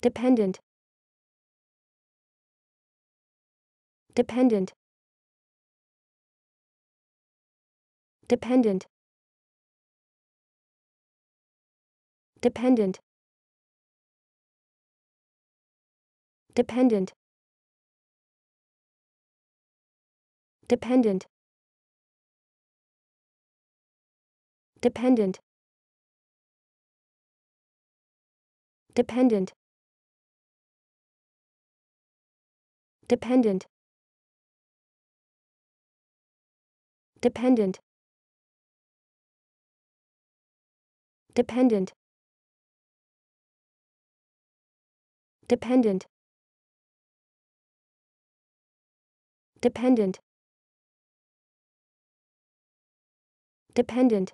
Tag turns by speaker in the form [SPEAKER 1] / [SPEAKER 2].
[SPEAKER 1] dependent dependent dependent dependent dependent dependent dependent dependent dependent dependent dependent dependent dependent dependent